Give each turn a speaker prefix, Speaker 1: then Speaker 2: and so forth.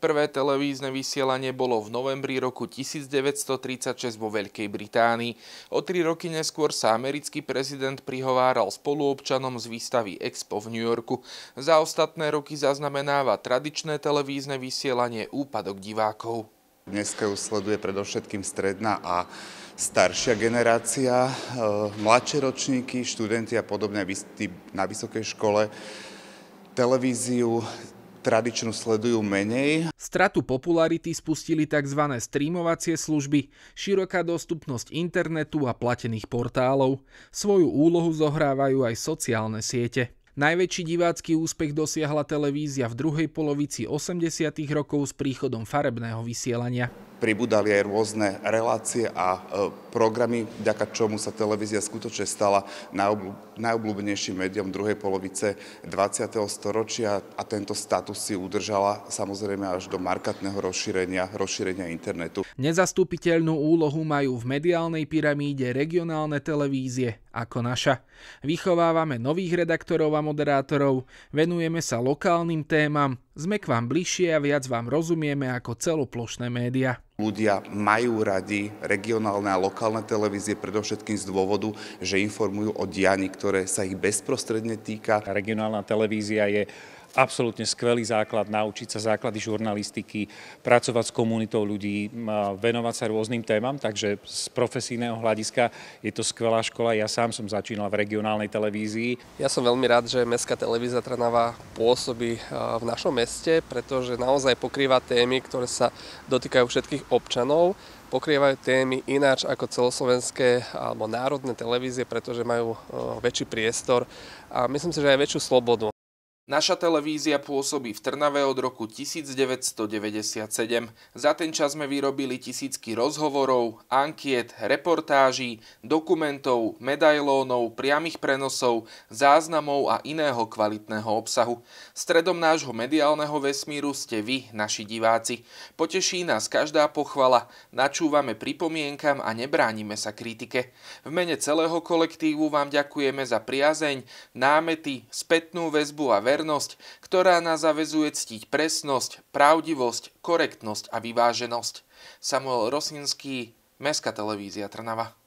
Speaker 1: Prvé televízne vysielanie bolo v novembri roku 1936 vo Veľkej Británii. O tri roky neskôr sa americký prezident prihováral spoluobčanom z výstavy Expo v New Yorku. Za ostatné roky zaznamenáva tradičné televízne
Speaker 2: vysielanie úpadok divákov. Dnes ju sleduje predovšetkým stredná a staršia generácia, e, mladšie ročníky, študenti a podobne na vysokej škole. Televíziu tradičnú sledujú menej. Stratu popularity spustili tzv.
Speaker 1: streamovacie služby, široká dostupnosť internetu a platených portálov. Svoju úlohu zohrávajú aj sociálne siete. Najväčší divácky úspech dosiahla televízia v druhej polovici 80. rokov s príchodom farebného vysielania
Speaker 2: pribudali aj rôzne relácie a e, programy, vďaka čomu sa televízia skutočne stala najobľúbenejším médiom druhej polovice 20. storočia a tento status si udržala samozrejme až do markatného rozšírenia, rozšírenia internetu.
Speaker 1: Nezastupiteľnú úlohu majú v mediálnej pyramíde regionálne televízie ako naša. Vychovávame nových redaktorov a moderátorov, venujeme sa lokálnym témam, sme k vám bližšie a viac vám rozumieme ako celoplošné média.
Speaker 2: Ľudia majú radi regionálne a lokálne televízie predovšetkým z dôvodu, že informujú o dianí, ktoré sa ich bezprostredne týka. Regionálna televízia je absolútne skvelý základ, naučiť sa základy žurnalistiky, pracovať s komunitou ľudí, venovať sa rôznym témam, takže z profesijného hľadiska je to skvelá škola. Ja sám som začínal v regionálnej televízii.
Speaker 3: Ja som veľmi rád, že Mestská televízia Trnava pôsobí v našom meste, pretože naozaj pokrýva témy, ktoré sa dotýkajú všetkých občanov pokrývajú témy ináč ako celoslovenské alebo národné televízie, pretože majú e, väčší priestor a myslím si, že aj väčšiu slobodu
Speaker 1: Naša televízia pôsobí v Trnave od roku 1997. Za ten čas sme vyrobili tisícky rozhovorov, ankiet, reportáží, dokumentov, medailónov, priamých prenosov, záznamov a iného kvalitného obsahu. Stredom nášho mediálneho vesmíru ste vy, naši diváci. Poteší nás každá pochvala, načúvame pripomienkam a nebránime sa kritike. V mene celého kolektívu vám ďakujeme za priazeň, námety, spätnú väzbu a ver vernosť, ktorá nás zavezuje ctiť presnosť, pravdivosť, korektnosť a vyváženosť. Samuel Rosinský, Mestská televízia Trnava.